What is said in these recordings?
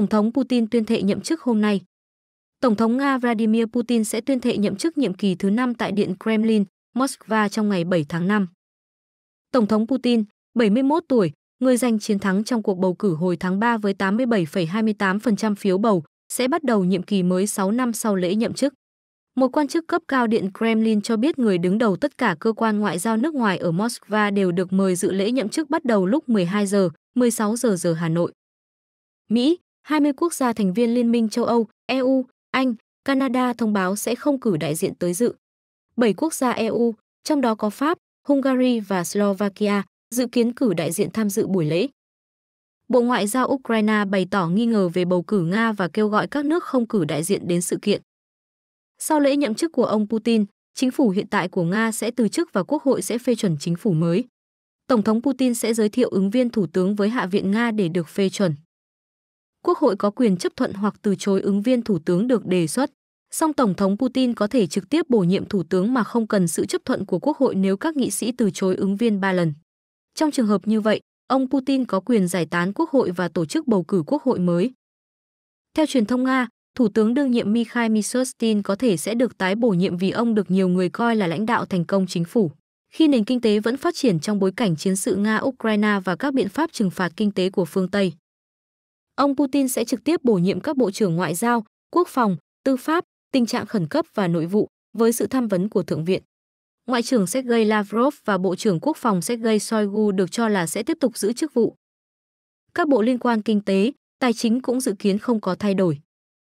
Tổng thống Putin tuyên thệ nhậm chức hôm nay. Tổng thống Nga Vladimir Putin sẽ tuyên thệ nhậm chức nhiệm kỳ thứ 5 tại Điện Kremlin, Moscow trong ngày 7 tháng 5. Tổng thống Putin, 71 tuổi, người giành chiến thắng trong cuộc bầu cử hồi tháng 3 với 87,28% phiếu bầu, sẽ bắt đầu nhiệm kỳ mới 6 năm sau lễ nhậm chức. Một quan chức cấp cao Điện Kremlin cho biết người đứng đầu tất cả cơ quan ngoại giao nước ngoài ở Moscow đều được mời dự lễ nhậm chức bắt đầu lúc 12 giờ, 16 giờ giờ Hà Nội. Mỹ, 20 quốc gia thành viên Liên minh châu Âu, EU, Anh, Canada thông báo sẽ không cử đại diện tới dự. 7 quốc gia EU, trong đó có Pháp, Hungary và Slovakia, dự kiến cử đại diện tham dự buổi lễ. Bộ Ngoại giao Ukraine bày tỏ nghi ngờ về bầu cử Nga và kêu gọi các nước không cử đại diện đến sự kiện. Sau lễ nhậm chức của ông Putin, chính phủ hiện tại của Nga sẽ từ chức và Quốc hội sẽ phê chuẩn chính phủ mới. Tổng thống Putin sẽ giới thiệu ứng viên thủ tướng với Hạ viện Nga để được phê chuẩn. Quốc hội có quyền chấp thuận hoặc từ chối ứng viên thủ tướng được đề xuất. Song Tổng thống Putin có thể trực tiếp bổ nhiệm thủ tướng mà không cần sự chấp thuận của Quốc hội nếu các nghị sĩ từ chối ứng viên ba lần. Trong trường hợp như vậy, ông Putin có quyền giải tán Quốc hội và tổ chức bầu cử Quốc hội mới. Theo truyền thông Nga, Thủ tướng đương nhiệm Mikhail Mishustin có thể sẽ được tái bổ nhiệm vì ông được nhiều người coi là lãnh đạo thành công chính phủ. Khi nền kinh tế vẫn phát triển trong bối cảnh chiến sự Nga-Ukraine và các biện pháp trừng phạt kinh tế của phương Tây, ông Putin sẽ trực tiếp bổ nhiệm các bộ trưởng ngoại giao, quốc phòng, tư pháp, tình trạng khẩn cấp và nội vụ với sự tham vấn của Thượng viện. Ngoại trưởng Sergei Lavrov và Bộ trưởng Quốc phòng Sergei Shoigu được cho là sẽ tiếp tục giữ chức vụ. Các bộ liên quan kinh tế, tài chính cũng dự kiến không có thay đổi.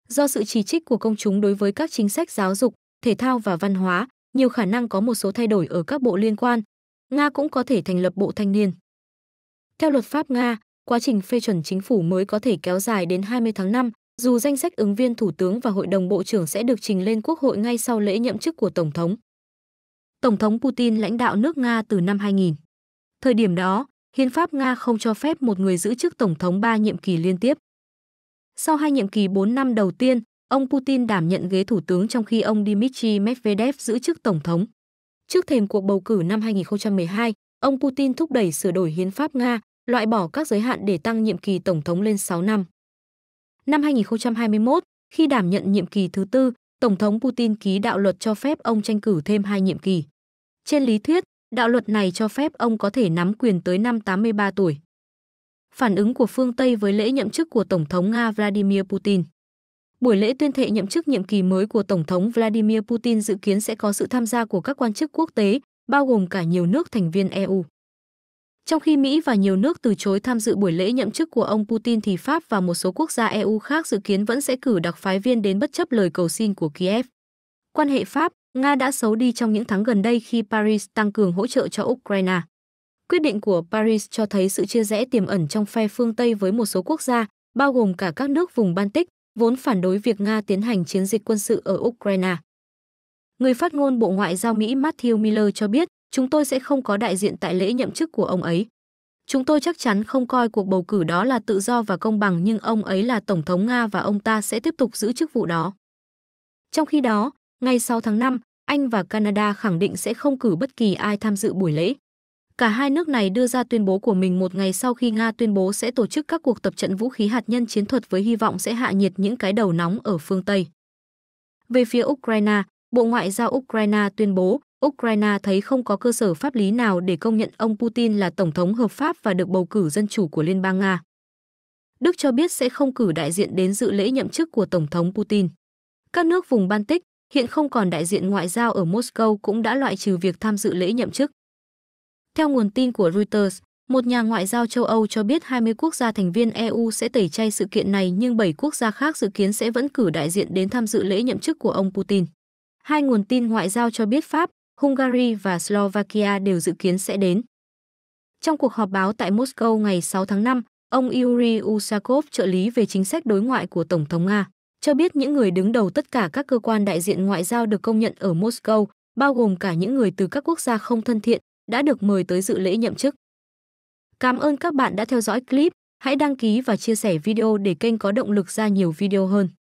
Do sự chỉ trích của công chúng đối với các chính sách giáo dục, thể thao và văn hóa, nhiều khả năng có một số thay đổi ở các bộ liên quan. Nga cũng có thể thành lập bộ thanh niên. Theo luật pháp Nga, quá trình phê chuẩn chính phủ mới có thể kéo dài đến 20 tháng 5, dù danh sách ứng viên Thủ tướng và Hội đồng Bộ trưởng sẽ được trình lên Quốc hội ngay sau lễ nhậm chức của Tổng thống. Tổng thống Putin lãnh đạo nước Nga từ năm 2000. Thời điểm đó, Hiến pháp Nga không cho phép một người giữ chức Tổng thống ba nhiệm kỳ liên tiếp. Sau hai nhiệm kỳ 4 năm đầu tiên, ông Putin đảm nhận ghế thủ tướng trong khi ông Dmitry Medvedev giữ chức tổng thống. Trước thềm cuộc bầu cử năm 2012, ông Putin thúc đẩy sửa đổi hiến pháp Nga, loại bỏ các giới hạn để tăng nhiệm kỳ tổng thống lên 6 năm. Năm 2021, khi đảm nhận nhiệm kỳ thứ tư, Tổng thống Putin ký đạo luật cho phép ông tranh cử thêm hai nhiệm kỳ. Trên lý thuyết, đạo luật này cho phép ông có thể nắm quyền tới năm 83 tuổi. Phản ứng của phương Tây với lễ nhậm chức của Tổng thống Nga Vladimir Putin Buổi lễ tuyên thệ nhậm chức nhiệm kỳ mới của Tổng thống Vladimir Putin dự kiến sẽ có sự tham gia của các quan chức quốc tế, bao gồm cả nhiều nước thành viên EU. Trong khi Mỹ và nhiều nước từ chối tham dự buổi lễ nhậm chức của ông Putin thì Pháp và một số quốc gia EU khác dự kiến vẫn sẽ cử đặc phái viên đến bất chấp lời cầu xin của Kiev. Quan hệ Pháp, Nga đã xấu đi trong những tháng gần đây khi Paris tăng cường hỗ trợ cho Ukraine. Quyết định của Paris cho thấy sự chia rẽ tiềm ẩn trong phe phương Tây với một số quốc gia, bao gồm cả các nước vùng Baltic, vốn phản đối việc Nga tiến hành chiến dịch quân sự ở Ukraine. Người phát ngôn Bộ Ngoại giao Mỹ Matthew Miller cho biết, chúng tôi sẽ không có đại diện tại lễ nhậm chức của ông ấy. Chúng tôi chắc chắn không coi cuộc bầu cử đó là tự do và công bằng nhưng ông ấy là Tổng thống Nga và ông ta sẽ tiếp tục giữ chức vụ đó. Trong khi đó, ngày 6 tháng 5, Anh và Canada khẳng định sẽ không cử bất kỳ ai tham dự buổi lễ. Cả hai nước này đưa ra tuyên bố của mình một ngày sau khi Nga tuyên bố sẽ tổ chức các cuộc tập trận vũ khí hạt nhân chiến thuật với hy vọng sẽ hạ nhiệt những cái đầu nóng ở phương Tây. Về phía Ukraine, Bộ Ngoại giao Ukraine tuyên bố Ukraine thấy không có cơ sở pháp lý nào để công nhận ông Putin là tổng thống hợp pháp và được bầu cử dân chủ của Liên bang Nga. Đức cho biết sẽ không cử đại diện đến dự lễ nhậm chức của Tổng thống Putin. Các nước vùng Baltic hiện không còn đại diện ngoại giao ở Moscow cũng đã loại trừ việc tham dự lễ nhậm chức. Theo nguồn tin của Reuters, một nhà ngoại giao châu Âu cho biết 20 quốc gia thành viên EU sẽ tẩy chay sự kiện này nhưng 7 quốc gia khác dự kiến sẽ vẫn cử đại diện đến tham dự lễ nhậm chức của ông Putin. Hai nguồn tin ngoại giao cho biết Pháp, Hungary và Slovakia đều dự kiến sẽ đến. Trong cuộc họp báo tại Moscow ngày 6 tháng 5, ông Yuri Usakov, trợ lý về chính sách đối ngoại của Tổng thống Nga, cho biết những người đứng đầu tất cả các cơ quan đại diện ngoại giao được công nhận ở Moscow, bao gồm cả những người từ các quốc gia không thân thiện, đã được mời tới dự lễ nhậm chức. Cảm ơn các bạn đã theo dõi clip, hãy đăng ký và chia sẻ video để kênh có động lực ra nhiều video hơn.